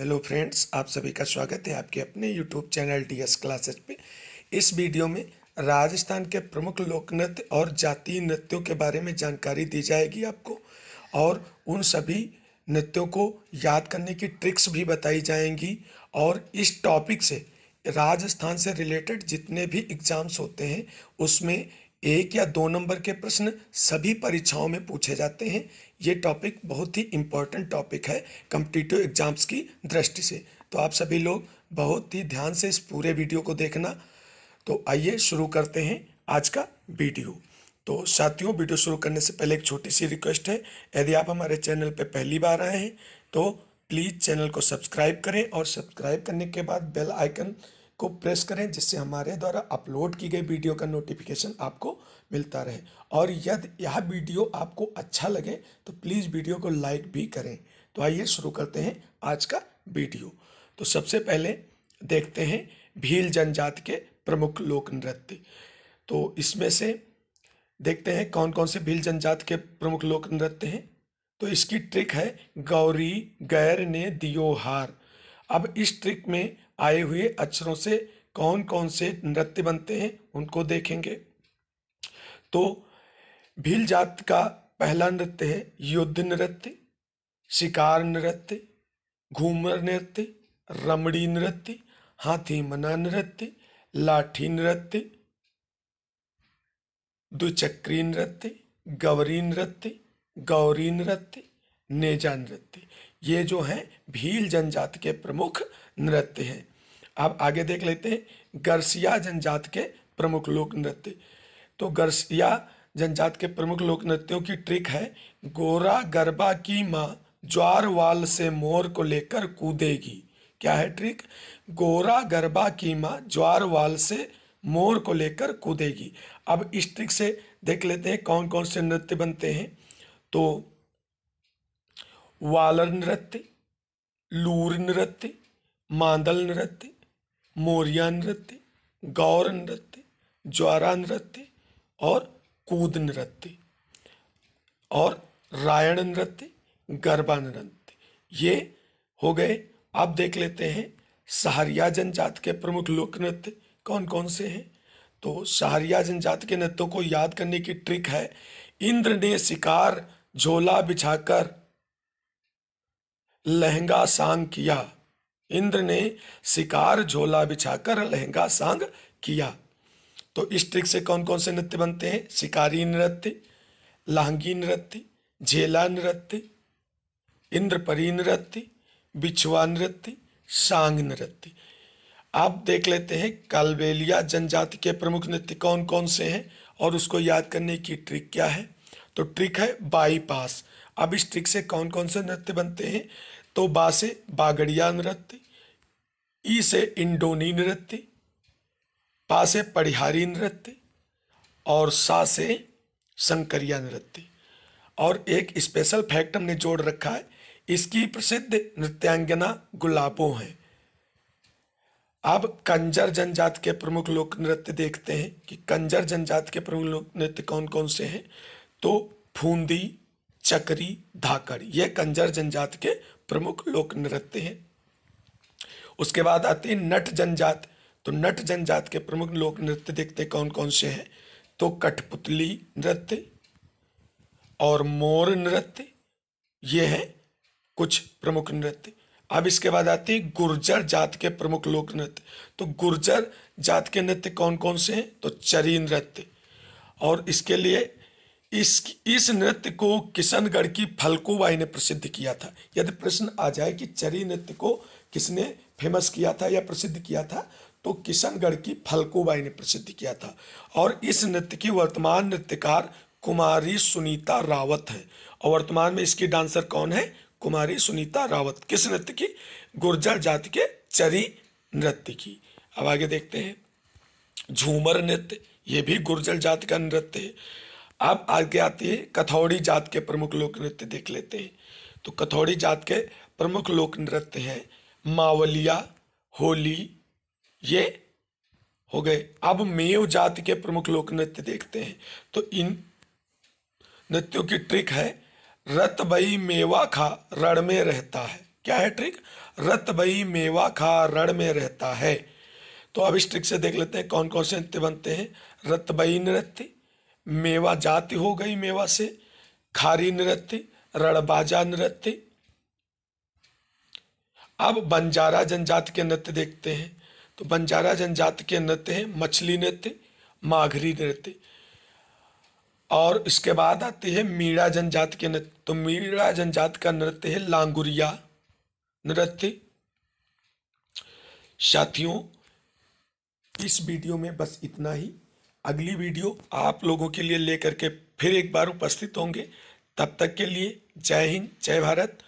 hello friends आप सभी का स्वागत है आपके अपने YouTube channel D S classes पे इस वीडियो में राजस्थान के प्रमुख लोक नृत्य और जातीय नृत्यों के बारे में जानकारी दी जाएगी आपको और उन सभी नृत्यों को याद करने की ट्रिक्स भी बताई जाएंगी और इस टॉपिक से राजस्थान से रिलेटेड जितने भी एग्ज़ाम्स होते हैं उसमें एक या दो नंबर के प्रश्न सभी परीक्षाओं में पूछे जाते हैं ये टॉपिक बहुत ही इम्पॉर्टेंट टॉपिक है कम्पिटिटिव एग्जाम्स की दृष्टि से तो आप सभी लोग बहुत ही ध्यान से इस पूरे वीडियो को देखना तो आइए शुरू करते हैं आज का वीडियो तो साथियों वीडियो शुरू करने से पहले एक छोटी सी रिक्वेस्ट है यदि आप हमारे चैनल पर पहली बार आए हैं तो प्लीज़ चैनल को सब्सक्राइब करें और सब्सक्राइब करने के बाद बेल आइकन को प्रेस करें जिससे हमारे द्वारा अपलोड की गई वीडियो का नोटिफिकेशन आपको मिलता रहे और यदि यह वीडियो आपको अच्छा लगे तो प्लीज़ वीडियो को लाइक भी करें तो आइए शुरू करते हैं आज का वीडियो तो सबसे पहले देखते हैं भील जनजाति के प्रमुख लोक नृत्य तो इसमें से देखते हैं कौन कौन से भील जनजाति के प्रमुख लोक नृत्य हैं तो इसकी ट्रिक है गौरी गैर ने दियो हार अब इस ट्रिक में आए हुए अक्षरों से कौन कौन से नृत्य बनते हैं उनको देखेंगे तो भील जात का पहला नृत्य है युद्ध नृत्य शिकार नृत्य घूमर नृत्य रमड़ी नृत्य हाथी मना नृत्य लाठी नृत्य दुचक्री नृत्य गौरी नृत्य गौरी नृत्य नेजा नृत्य ये जो है भील जनजाति के प्रमुख नृत्य हैं अब आगे देख लेते हैं गर्सिया जनजाति के प्रमुख लोक नृत्य तो गर्सिया जनजाति के प्रमुख लोक नृत्यों की ट्रिक है गोरा गरबा की माँ ज्वार वाल से मोर को लेकर कूदेगी क्या है ट्रिक गोरा गरबा की माँ ज्वार वाल से मोर को लेकर कूदेगी अब इस ट्रिक से देख लेते हैं कौन कौन से नृत्य बनते हैं तो वालर नृत्य लूर नृत्य मांदल नृत्य मोरिया नृत्य गौर नृत्य ज्वारा नृत्य और कूद नृत्य और रायण नृत्य गरबा नृत्य ये हो गए आप देख लेते हैं सहरिया जनजात के प्रमुख लोक नृत्य कौन कौन से हैं तो सहारिया जनजात के नृत्यों को याद करने की ट्रिक है इंद्र ने शिकार झोला बिछाकर लहंगा सांग किया इंद्र ने शिकार झोला बिछाकर लहंगा सांग किया तो इस ट्रिक से कौन कौन से नृत्य बनते हैं शिकारी नृत्य लहंगी नृत्य झेला नृत्य इंद्रपरी नृत्य बिछुआ नृत्य सांग नृत्य आप देख लेते हैं कालबेलिया जनजाति के प्रमुख नृत्य कौन कौन से हैं और उसको याद करने की ट्रिक क्या है तो ट्रिक है बाईपास अब इस ट्रिक से कौन कौन से नृत्य बनते हैं तो बा से बागड़िया नृत्य ई से इंडोनी नृत्य पा से परिहारी नृत्य और सा से संकरिया नृत्य और एक स्पेशल फैक्ट हमने जोड़ रखा है इसकी प्रसिद्ध नृत्यांगना गुलाबों है अब कंजर जनजाति के प्रमुख लोक नृत्य देखते हैं कि कंजर जनजाति के प्रमुख लोक नृत्य कौन कौन से हैं तो फूंदी चकरी धाकर ये कंजर जनजात के प्रमुख लोक नृत्य हैं उसके बाद आते हैं नट जनजात तो नट जनजात के प्रमुख लोक नृत्य देखते हैं कौन कौन से हैं तो कठपुतली नृत्य और मोर नृत्य ये हैं कुछ प्रमुख नृत्य अब इसके बाद आते हैं गुर्जर जात के प्रमुख लोक नृत्य तो गुर्जर जात के नृत्य कौन कौन से हैं तो चरी नृत्य और इसके लिए इस इस नृत्य को किशनगढ़ की फलकूबाई ने प्रसिद्ध किया था यदि प्रश्न आ जाए कि चरी नृत्य को किसने फेमस किया था या प्रसिद्ध किया था तो किशनगढ़ की फलकूबाई ने प्रसिद्ध किया था और इस नृत्य की वर्तमान नृत्यकार कुमारी सुनीता रावत है और वर्तमान में इसकी डांसर कौन है कुमारी सुनीता रावत किस नृत्य की गुर्जर जाति के चरी नृत्य की अब आगे देखते हैं झूमर नृत्य ये भी गुर्जर जाति का नृत्य है अब आगे आती है कथौड़ी जात के प्रमुख लोक नृत्य देख लेते हैं तो कथौड़ी जात के प्रमुख लोक नृत्य हैं मावलिया होली ये हो गए अब मेव जाति के प्रमुख लोक नृत्य देखते हैं तो इन नृत्यों की ट्रिक है रत बई मेवा खा रण में रहता है क्या है ट्रिक रत बई मेवा खा रण में रहता है तो अब इस ट्रिक से देख लेते हैं कौन कौन से नृत्य बनते हैं रतबई नृत्य मेवा जाति हो गई मेवा से खारी नृत्य रणबाजा नृत्य अब बंजारा जनजाति के नृत्य देखते हैं तो बंजारा जनजाति के नृत्य हैं मछली नृत्य माघरी नृत्य और इसके बाद आते है मीणा जनजाति के नृत्य तो मीणा जनजाति का नृत्य है लांगुरिया नृत्य साथियों इस वीडियो में बस इतना ही अगली वीडियो आप लोगों के लिए लेकर के फिर एक बार उपस्थित होंगे तब तक के लिए जय हिंद जय भारत